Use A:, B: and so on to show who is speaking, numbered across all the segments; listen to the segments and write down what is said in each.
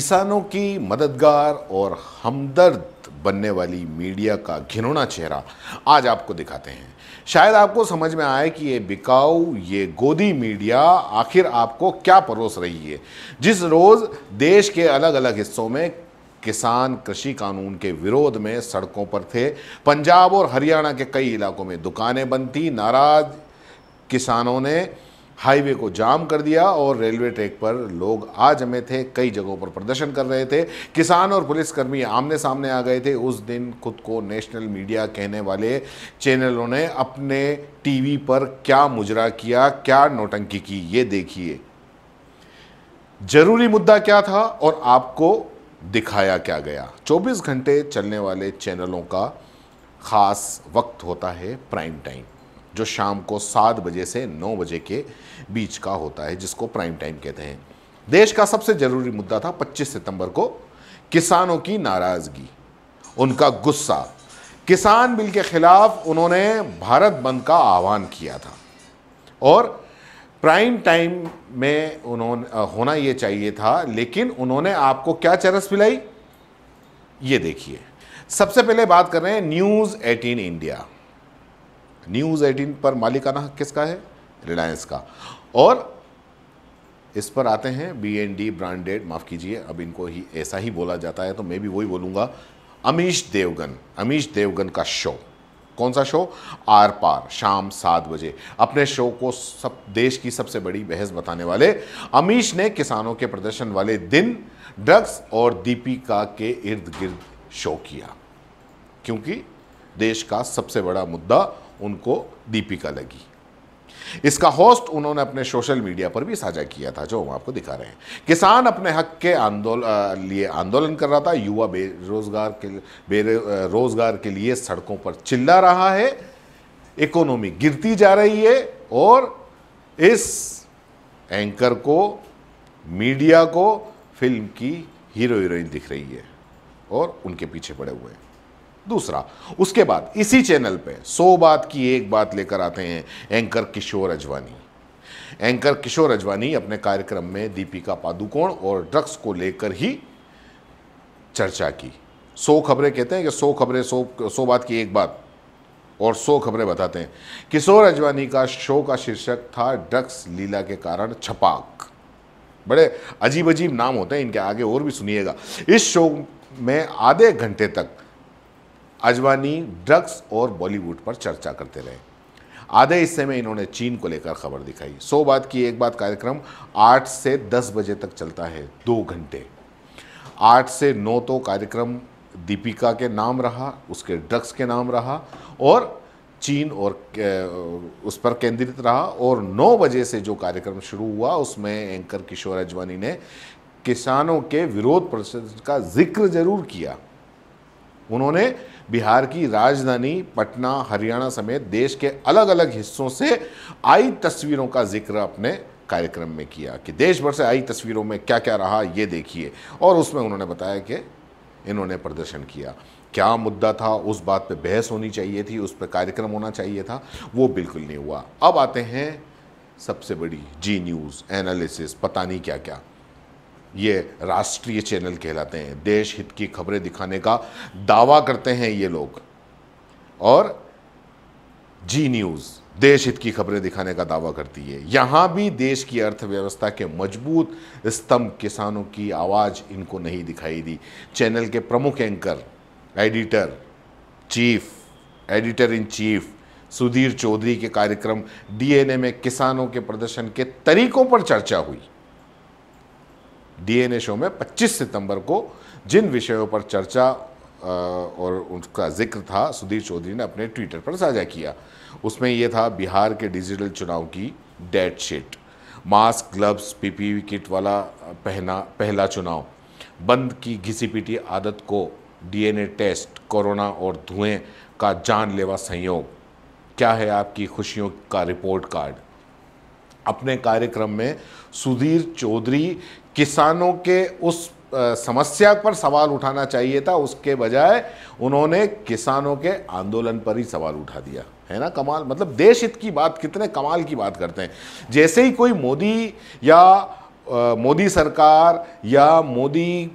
A: किसानों की मददगार और हमदर्द बनने वाली मीडिया का घिनौना चेहरा आज आपको दिखाते हैं शायद आपको समझ में आए कि ये बिकाऊ ये गोदी मीडिया आखिर आपको क्या परोस रही है जिस रोज़ देश के अलग अलग हिस्सों में किसान कृषि कानून के विरोध में सड़कों पर थे पंजाब और हरियाणा के कई इलाकों में दुकानें बंद थी नाराज किसानों ने हाईवे को जाम कर दिया और रेलवे ट्रैक पर लोग आ जमे थे कई जगहों पर प्रदर्शन कर रहे थे किसान और पुलिसकर्मी आमने सामने आ गए थे उस दिन खुद को नेशनल मीडिया कहने वाले चैनलों ने अपने टीवी पर क्या मुजरा किया क्या नोटंकी की ये देखिए जरूरी मुद्दा क्या था और आपको दिखाया क्या गया 24 घंटे चलने वाले चैनलों का खास वक्त होता है प्राइम टाइम जो शाम को सात बजे से नौ बजे के बीच का होता है जिसको प्राइम टाइम कहते हैं देश का सबसे ज़रूरी मुद्दा था 25 सितंबर को किसानों की नाराज़गी उनका गुस्सा किसान बिल के खिलाफ उन्होंने भारत बंद का आह्वान किया था और प्राइम टाइम में उन्होंने होना ये चाहिए था लेकिन उन्होंने आपको क्या चरस पिलाई ये देखिए सबसे पहले बात कर रहे हैं News Eighteen India News Eighteen पर मालिकाना हक किसका है रिलायंस का और इस पर आते हैं बी एन डी ब्रांडेड माफ़ कीजिए अब इनको ही ऐसा ही बोला जाता है तो मैं भी वही बोलूँगा अमीश देवगन अमीश देवगन का शो कौन सा शो आर पार शाम सात बजे अपने शो को सब देश की सबसे बड़ी बहस बताने वाले अमीश ने किसानों के प्रदर्शन वाले दिन ड्रग्स और दीपिका के इर्द गिर्द शो किया क्योंकि देश का सबसे बड़ा मुद्दा उनको दीपिका लगी इसका होस्ट उन्होंने अपने सोशल मीडिया पर भी साझा किया था जो हम आपको दिखा रहे हैं किसान अपने हक के आंदोलन लिए आंदोलन कर रहा था युवा बेरोजगार के बेरोजगार के लिए सड़कों पर चिल्ला रहा है इकोनॉमी गिरती जा रही है और इस एंकर को मीडिया को फिल्म की हीरो हीरोइन दिख रही है और उनके पीछे पड़े हुए हैं दूसरा उसके बाद इसी चैनल पे सो बात की एक बात लेकर आते हैं एंकर किशोर अजवानी एंकर किशोर अजवानी अपने कार्यक्रम में दीपिका पादुकोण और ड्रग्स को लेकर ही चर्चा की सो खबरें कहते हैं कि सो खबरें सो सो बात की एक बात और सो खबरें बताते हैं किशोर अजवानी का शो का शीर्षक था ड्रग्स लीला के कारण छपाक बड़े अजीब अजीब नाम होते हैं इनके आगे और भी सुनिएगा इस शो में आधे घंटे तक अजवानी ड्रग्स और बॉलीवुड पर चर्चा करते रहे आधे हिस्से में इन्होंने चीन को लेकर खबर दिखाई सौ बात की एक बात कार्यक्रम आठ से दस बजे तक चलता है दो घंटे आठ से नौ तो कार्यक्रम दीपिका के नाम रहा उसके ड्रग्स के नाम रहा और चीन और उस पर केंद्रित रहा और 9 बजे से जो कार्यक्रम शुरू हुआ उसमें एंकर किशोर अजवानी ने किसानों के विरोध प्रदर्शन का जिक्र जरूर किया उन्होंने बिहार की राजधानी पटना हरियाणा समेत देश के अलग अलग हिस्सों से आई तस्वीरों का जिक्र अपने कार्यक्रम में किया कि देश भर से आई तस्वीरों में क्या क्या रहा ये देखिए और उसमें उन्होंने बताया कि इन्होंने प्रदर्शन किया क्या मुद्दा था उस बात पे बहस होनी चाहिए थी उस पर कार्यक्रम होना चाहिए था वो बिल्कुल नहीं हुआ अब आते हैं सबसे बड़ी जी न्यूज़ एनालिसिस पता नहीं क्या क्या ये राष्ट्रीय चैनल कहलाते हैं देश हित की खबरें दिखाने का दावा करते हैं ये लोग और जी न्यूज़ देश हित की खबरें दिखाने का दावा करती है यहाँ भी देश की अर्थव्यवस्था के मजबूत स्तंभ किसानों की आवाज़ इनको नहीं दिखाई दी चैनल के प्रमुख anchor editor chief editor in chief Sudhir Chaudhary के कार्यक्रम डीएनए में किसानों के प्रदर्शन के तरीकों पर चर्चा हुई डीएनए शो में 25 सितंबर को जिन विषयों पर चर्चा और उनका जिक्र था सुधीर चौधरी ने अपने ट्विटर पर साझा किया उसमें यह था बिहार के डिजिटल चुनाव की डेड शीट मास्क ग्लव्स पीपीवी किट वाला पहना पहला चुनाव बंद की घिसी पीटी आदत को डीएनए टेस्ट कोरोना और धुएं का जानलेवा संयोग क्या है आपकी खुशियों का रिपोर्ट कार्ड अपने कार्यक्रम में सुधीर चौधरी किसानों के उस समस्या पर सवाल उठाना चाहिए था उसके बजाय उन्होंने किसानों के आंदोलन पर ही सवाल उठा दिया है ना कमाल मतलब देश हित की बात कितने कमाल की बात करते हैं जैसे ही कोई मोदी या मोदी सरकार या मोदी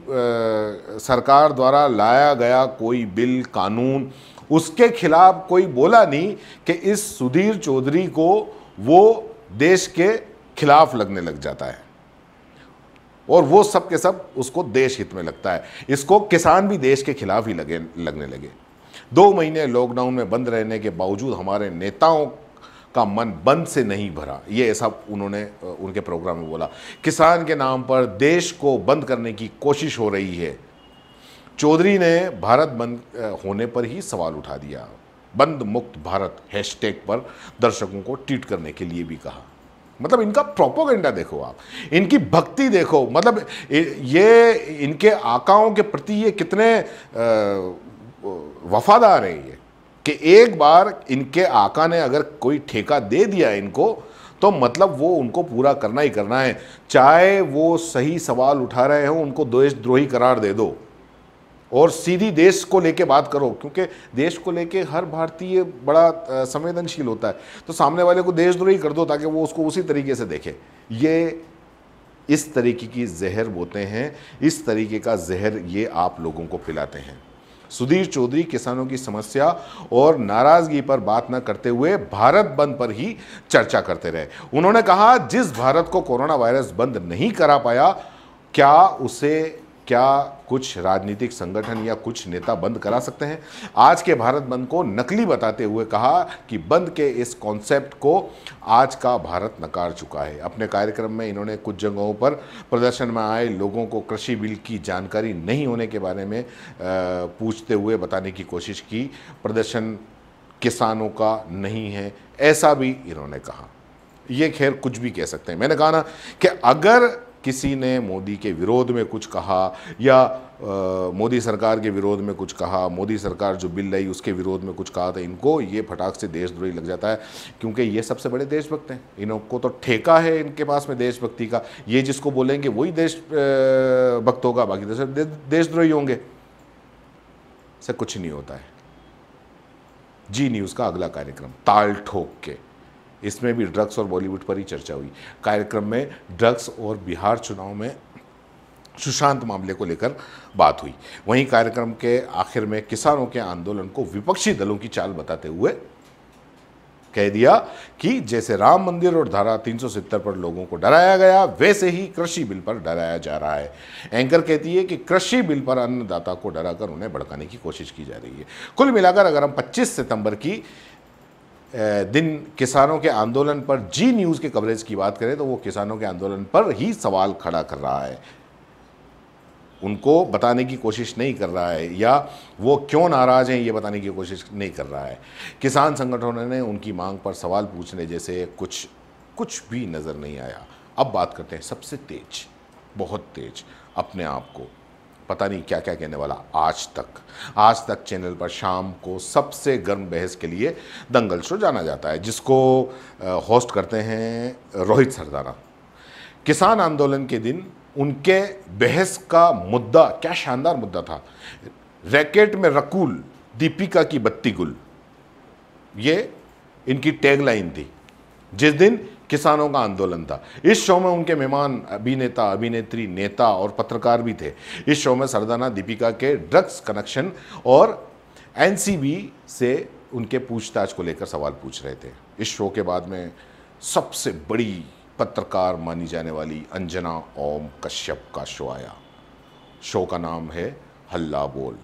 A: सरकार द्वारा लाया गया कोई बिल कानून उसके खिलाफ कोई बोला नहीं कि इस सुधीर चौधरी को वो देश के खिलाफ लगने लग जाता है और वो सब के सब उसको देश हित में लगता है इसको किसान भी देश के खिलाफ ही लगे लगने लगे दो महीने लॉकडाउन में बंद रहने के बावजूद हमारे नेताओं का मन बंद से नहीं भरा ये ऐसा उन्होंने उनके प्रोग्राम में बोला किसान के नाम पर देश को बंद करने की कोशिश हो रही है चौधरी ने भारत बंद होने पर ही सवाल उठा दिया बंद मुक्त भारत हैशटैग पर दर्शकों को ट्वीट करने के लिए भी कहा मतलब इनका प्रोपोगेंडा देखो आप इनकी भक्ति देखो मतलब ये इनके आकाओं के प्रति ये कितने वफादार हैं ये कि एक बार इनके आका ने अगर कोई ठेका दे दिया इनको तो मतलब वो उनको पूरा करना ही करना है चाहे वो सही सवाल उठा रहे हों उनको देशद्रोही करार दे दो और सीधी देश को लेके बात करो क्योंकि देश को लेके हर भारतीय बड़ा संवेदनशील होता है तो सामने वाले को देशद्रोही कर दो ताकि वो उसको उसी तरीके से देखे ये इस तरीके की जहर बोते हैं इस तरीके का जहर ये आप लोगों को पिलाते हैं सुधीर चौधरी किसानों की समस्या और नाराजगी पर बात न करते हुए भारत बंद पर ही चर्चा करते रहे उन्होंने कहा जिस भारत को कोरोना वायरस बंद नहीं करा पाया क्या उसे क्या कुछ राजनीतिक संगठन या कुछ नेता बंद करा सकते हैं आज के भारत बंद को नकली बताते हुए कहा कि बंद के इस कॉन्सेप्ट को आज का भारत नकार चुका है अपने कार्यक्रम में इन्होंने कुछ जगहों पर प्रदर्शन में आए लोगों को कृषि बिल की जानकारी नहीं होने के बारे में पूछते हुए बताने की कोशिश की प्रदर्शन किसानों का नहीं है ऐसा भी इन्होंने कहा ये खैर कुछ भी कह सकते हैं मैंने कहा ना कि अगर किसी ने मोदी के विरोध में कुछ कहा या मोदी सरकार के विरोध में कुछ कहा मोदी सरकार जो बिल लाई उसके विरोध में कुछ कहा तो इनको ये फटाक से देशद्रोही लग जाता है क्योंकि ये सबसे बड़े देशभक्त हैं को तो ठेका है इनके पास में देशभक्ति का ये जिसको बोलेंगे वही देश भक्त होगा बाकी तो देशद्रोही होंगे से कुछ नहीं होता है जी न्यूज़ का अगला कार्यक्रम ताल ठोक के इसमें भी ड्रग्स और बॉलीवुड पर ही चर्चा हुई कार्यक्रम में ड्रग्स और बिहार चुनाव में सुशांत मामले को लेकर बात हुई वहीं कार्यक्रम के आखिर में किसानों के आंदोलन को विपक्षी दलों की चाल बताते हुए कह दिया कि जैसे राम मंदिर और धारा 370 पर लोगों को डराया गया वैसे ही कृषि बिल पर डराया जा रहा है एंकर कहती है कि कृषि बिल पर अन्नदाता को डराकर उन्हें भड़काने की कोशिश की जा रही है कुल मिलाकर अगर हम 25 सितंबर की दिन किसानों के आंदोलन पर जी न्यूज़ के कवरेज की बात करें तो वो किसानों के आंदोलन पर ही सवाल खड़ा कर रहा है उनको बताने की कोशिश नहीं कर रहा है या वो क्यों नाराज़ हैं ये बताने की कोशिश नहीं कर रहा है किसान संगठनों ने उनकी मांग पर सवाल पूछने जैसे कुछ कुछ भी नज़र नहीं आया अब बात करते हैं सबसे तेज बहुत तेज अपने आप को पता नहीं क्या क्या कहने वाला आज तक आज तक चैनल पर शाम को सबसे गर्म बहस के लिए दंगल शो जाना जाता है जिसको होस्ट करते हैं रोहित सरदाना किसान आंदोलन के दिन उनके बहस का मुद्दा क्या शानदार मुद्दा था रैकेट में रकूल दीपिका की बत्ती गुल ये इनकी टैगलाइन थी जिस दिन किसानों का आंदोलन था इस शो में उनके मेहमान अभिनेता अभिनेत्री नेता और पत्रकार भी थे इस शो में सरदाना दीपिका के ड्रग्स कनेक्शन और एनसीबी से उनके पूछताछ को लेकर सवाल पूछ रहे थे इस शो के बाद में सबसे बड़ी पत्रकार मानी जाने वाली अंजना ओम कश्यप का शो आया शो का नाम है हल्ला बोल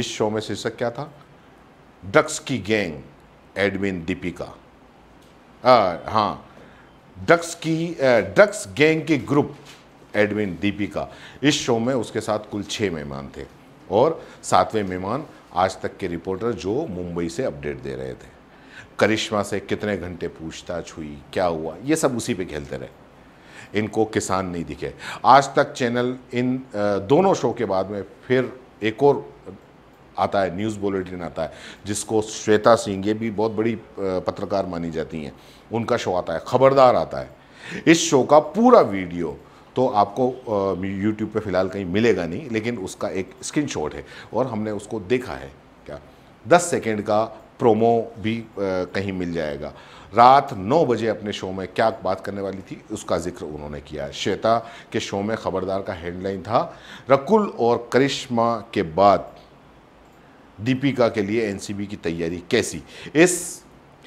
A: इस शो में शीर्षक क्या था ड्रग्स की गैंग एडमिन दीपिका हाँ डक्स की डक्स गैंग के ग्रुप एडमिन दीपिका इस शो में उसके साथ कुल छः मेहमान थे और सातवें मेहमान आज तक के रिपोर्टर जो मुंबई से अपडेट दे रहे थे करिश्मा से कितने घंटे पूछताछ हुई क्या हुआ ये सब उसी पे खेलते रहे इनको किसान नहीं दिखे आज तक चैनल इन दोनों शो के बाद में फिर एक और आता है न्यूज़ बुलेटिन आता है जिसको श्वेता सिंह ये भी बहुत बड़ी पत्रकार मानी जाती हैं उनका शो आता है ख़बरदार आता है इस शो का पूरा वीडियो तो आपको यूट्यूब पे फ़िलहाल कहीं मिलेगा नहीं लेकिन उसका एक स्क्रीन शॉट है और हमने उसको देखा है क्या दस सेकेंड का प्रोमो भी कहीं मिल जाएगा रात नौ बजे अपने शो में क्या बात करने वाली थी उसका जिक्र उन्होंने किया श्वेता के शो में ख़बरदार का हेडलाइन था रकुल और करिश्मा के बाद दीपिका के लिए एनसीबी की तैयारी कैसी इस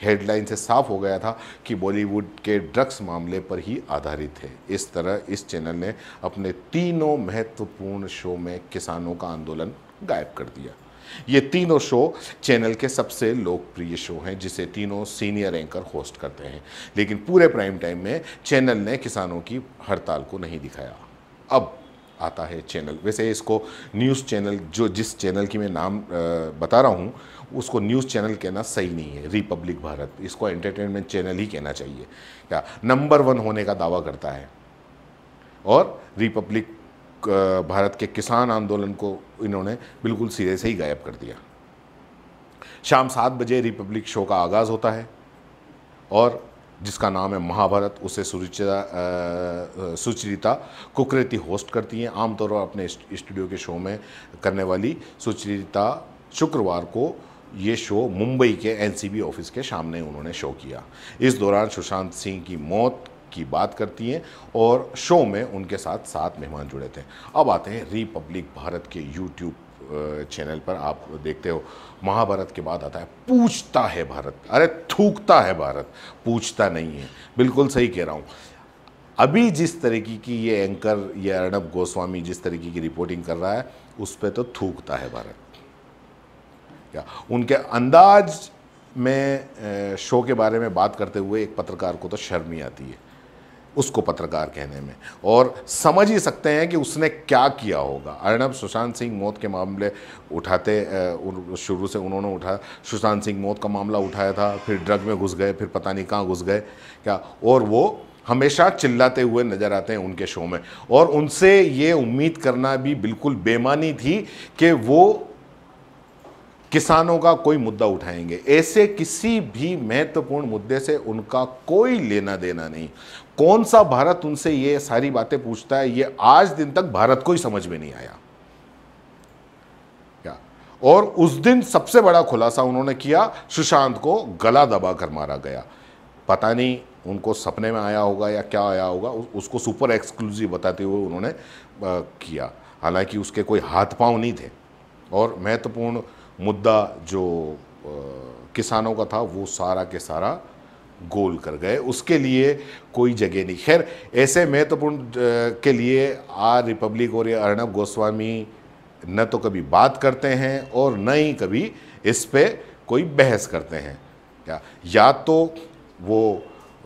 A: हेडलाइन से साफ हो गया था कि बॉलीवुड के ड्रग्स मामले पर ही आधारित है इस तरह इस चैनल ने अपने तीनों महत्वपूर्ण शो में किसानों का आंदोलन गायब कर दिया ये तीनों शो चैनल के सबसे लोकप्रिय शो हैं जिसे तीनों सीनियर एंकर होस्ट करते हैं लेकिन पूरे प्राइम टाइम में चैनल ने किसानों की हड़ताल को नहीं दिखाया अब आता है चैनल वैसे इसको न्यूज़ चैनल जो जिस चैनल की मैं नाम बता रहा हूँ उसको न्यूज़ चैनल कहना सही नहीं है रिपब्लिक भारत इसको एंटरटेनमेंट चैनल ही कहना चाहिए क्या नंबर वन होने का दावा करता है और रिपब्लिक भारत के किसान आंदोलन को इन्होंने बिल्कुल सिरे से ही गायब कर दिया शाम सात बजे रिपब्लिक शो का आगाज़ होता है और जिसका नाम है महाभारत उसे सुरुचिता सुचरिता कुकरेती होस्ट करती हैं आमतौर पर अपने स्टूडियो के शो में करने वाली सुचरिता शुक्रवार को ये शो मुंबई के एनसीबी ऑफिस के सामने उन्होंने शो किया इस दौरान सुशांत सिंह की मौत की बात करती हैं और शो में उनके साथ सात मेहमान जुड़े थे अब आते हैं रिपब्लिक भारत के यूट्यूब चैनल पर आप देखते हो महाभारत के बाद आता है पूछता है भारत अरे थूकता है भारत पूछता नहीं है बिल्कुल सही कह रहा हूँ अभी जिस तरीके की ये एंकर ये अर्णब गोस्वामी जिस तरीके की रिपोर्टिंग कर रहा है उस पर तो थूकता है भारत क्या उनके अंदाज में शो के बारे में बात करते हुए एक पत्रकार को तो शर्म ही आती है उसको पत्रकार कहने में और समझ ही सकते हैं कि उसने क्या किया होगा अर्णब सुशांत सिंह मौत के मामले उठाते शुरू से उन्होंने उठाया सुशांत सिंह मौत का मामला उठाया था फिर ड्रग में घुस गए फिर पता नहीं कहाँ घुस गए क्या और वो हमेशा चिल्लाते हुए नज़र आते हैं उनके शो में और उनसे ये उम्मीद करना भी बिल्कुल बेमानी थी कि वो किसानों का कोई मुद्दा उठाएंगे ऐसे किसी भी महत्वपूर्ण मुद्दे से उनका कोई लेना देना नहीं कौन सा भारत उनसे ये सारी बातें पूछता है ये आज दिन तक भारत को ही समझ में नहीं आया क्या और उस दिन सबसे बड़ा खुलासा उन्होंने किया सुशांत को गला दबा कर मारा गया पता नहीं उनको सपने में आया होगा या क्या आया होगा उसको सुपर एक्सक्लूसिव बताते हुए उन्होंने किया हालांकि उसके कोई हाथ पांव नहीं थे और महत्वपूर्ण मुद्दा जो किसानों का था वो सारा के सारा गोल कर गए उसके लिए कोई जगह नहीं खैर ऐसे महत्वपूर्ण के लिए आर रिपब्लिक और अर्णब गोस्वामी न तो कभी बात करते हैं और न ही कभी इस पर कोई बहस करते हैं या, या तो वो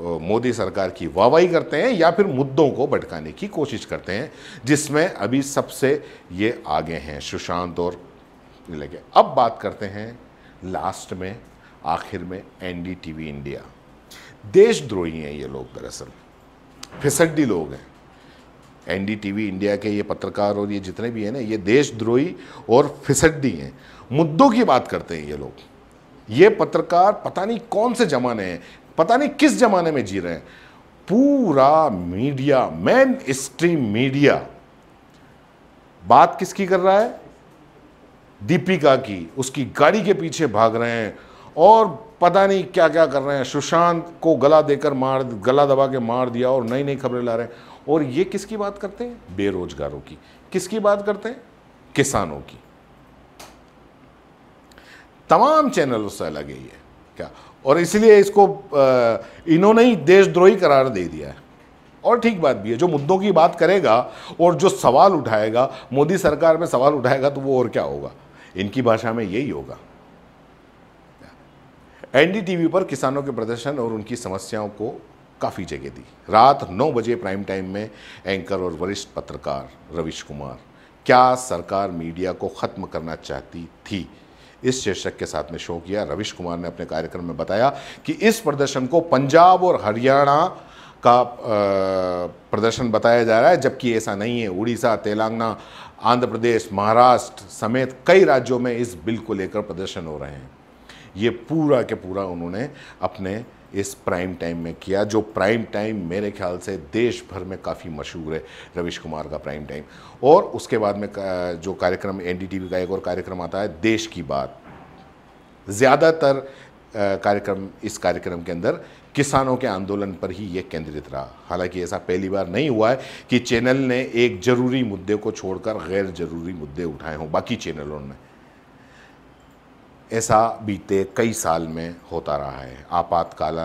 A: मोदी सरकार की वाहवाही करते हैं या फिर मुद्दों को भटकाने की कोशिश करते हैं जिसमें अभी सबसे ये आगे हैं सुशांत और लगे अब बात करते हैं लास्ट में आखिर में एनडीटीवी इंडिया देशद्रोही हैं ये लोग दरअसल फिसड्डी लोग हैं एनडीटीवी इंडिया के ये पत्रकार और ये जितने भी हैं ना ये देशद्रोही और फिसड्डी हैं मुद्दों की बात करते हैं ये लोग ये पत्रकार पता नहीं कौन से ज़माने हैं पता नहीं किस ज़माने में जी रहे हैं पूरा मीडिया मेन स्ट्रीम मीडिया बात किसकी कर रहा है दीपिका की उसकी गाड़ी के पीछे भाग रहे हैं और पता नहीं क्या क्या कर रहे हैं सुशांत को गला देकर मार गला दबा के मार दिया और नई नई खबरें ला रहे हैं और ये किसकी बात करते हैं बेरोजगारों की किसकी बात करते हैं किसानों की तमाम चैनल उससे अलग ही है क्या और इसलिए इसको इन्होंने ही देशद्रोही करार दे दिया है और ठीक बात भी है जो मुद्दों की बात करेगा और जो सवाल उठाएगा मोदी सरकार में सवाल उठाएगा तो वो और क्या होगा इनकी भाषा में यही होगा एनडीटीवी पर किसानों के प्रदर्शन और उनकी समस्याओं को काफ़ी जगह दी रात नौ बजे प्राइम टाइम में एंकर और वरिष्ठ पत्रकार रविश कुमार क्या सरकार मीडिया को ख़त्म करना चाहती थी इस शीर्षक के साथ में शो किया रविश कुमार ने अपने कार्यक्रम में बताया कि इस प्रदर्शन को पंजाब और हरियाणा का प्रदर्शन बताया जा रहा है जबकि ऐसा नहीं है उड़ीसा तेलंगाना आंध्र प्रदेश महाराष्ट्र समेत कई राज्यों में इस बिल को लेकर प्रदर्शन हो रहे हैं ये पूरा के पूरा उन्होंने अपने इस प्राइम टाइम में किया जो प्राइम टाइम मेरे ख्याल से देश भर में काफ़ी मशहूर है रविश कुमार का प्राइम टाइम और उसके बाद में जो कार्यक्रम एनडीटीवी का एक और कार्यक्रम आता है देश की बात ज़्यादातर कार्यक्रम इस कार्यक्रम के अंदर किसानों के आंदोलन पर ही ये केंद्रित रहा हालांकि ऐसा पहली बार नहीं हुआ है कि चैनल ने एक ज़रूरी मुद्दे को छोड़कर गैर ज़रूरी मुद्दे उठाए हों बाकी चैनलों ने ऐसा बीते कई साल में होता रहा है आपातकाल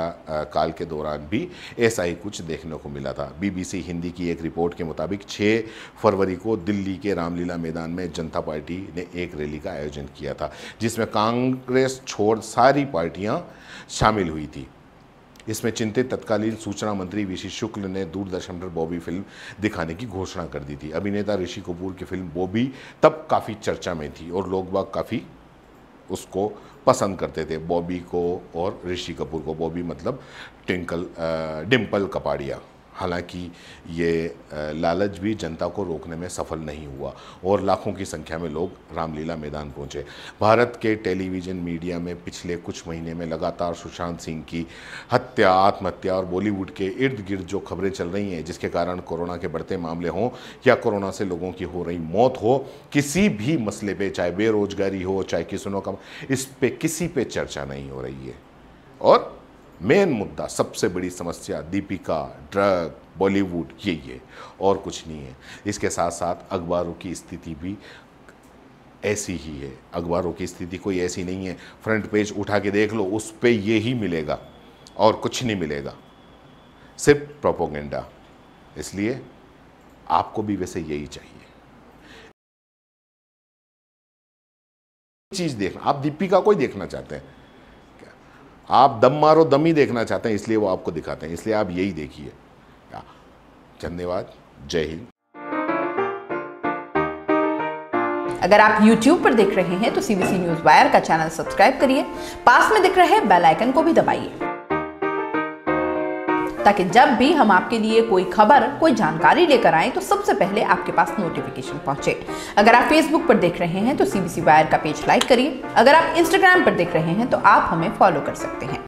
A: काल के दौरान भी ऐसा ही कुछ देखने को मिला था बीबीसी हिंदी की एक रिपोर्ट के मुताबिक 6 फरवरी को दिल्ली के रामलीला मैदान में जनता पार्टी ने एक रैली का आयोजन किया था जिसमें कांग्रेस छोड़ सारी पार्टियां शामिल हुई थी इसमें चिंतित तत्कालीन सूचना मंत्री ऋषि शुक्ल ने दूरदर्शन पर बॉबी फिल्म दिखाने की घोषणा कर दी थी अभिनेता ऋषि कपूर की फिल्म बॉबी तब काफ़ी चर्चा में थी और लोग बाग काफ़ी उसको पसंद करते थे बॉबी को और ऋषि कपूर को बॉबी मतलब टिंकल डिम्पल कपाड़िया हालांकि ये लालच भी जनता को रोकने में सफल नहीं हुआ और लाखों की संख्या में लोग रामलीला मैदान पहुंचे भारत के टेलीविज़न मीडिया में पिछले कुछ महीने में लगातार सुशांत सिंह की हत्या आत्महत्या और बॉलीवुड के इर्द गिर्द जो खबरें चल रही हैं जिसके कारण कोरोना के बढ़ते मामले हों या कोरोना से लोगों की हो रही मौत हो किसी भी मसले पर चाहे बेरोजगारी हो चाहे किसानों का इस पर किसी पर चर्चा नहीं हो रही है और मेन मुद्दा सबसे बड़ी समस्या दीपिका ड्रग बॉलीवुड यही है और कुछ नहीं है इसके साथ साथ अखबारों की स्थिति भी ऐसी ही है अखबारों की स्थिति कोई ऐसी नहीं है फ्रंट पेज उठा के देख लो उस पर ये ही मिलेगा और कुछ नहीं मिलेगा सिर्फ प्रोपोगेंडा इसलिए आपको भी वैसे यही चाहिए चीज़ देखना आप दीपिका को ही देखना चाहते हैं आप दम मारो दम ही देखना चाहते हैं इसलिए वो आपको दिखाते हैं इसलिए आप यही देखिए धन्यवाद जय हिंद अगर आप YouTube पर देख रहे हैं तो सीबीसी न्यूज वायर का चैनल सब्सक्राइब करिए पास में दिख रहे बेल आइकन को भी दबाइए ताकि जब भी हम आपके लिए कोई खबर कोई जानकारी लेकर आए तो सबसे पहले आपके पास नोटिफिकेशन पहुंचे अगर आप फेसबुक पर देख रहे हैं तो सीबीसी वायर का पेज लाइक करिए अगर आप इंस्टाग्राम पर देख रहे हैं तो आप हमें फॉलो कर सकते हैं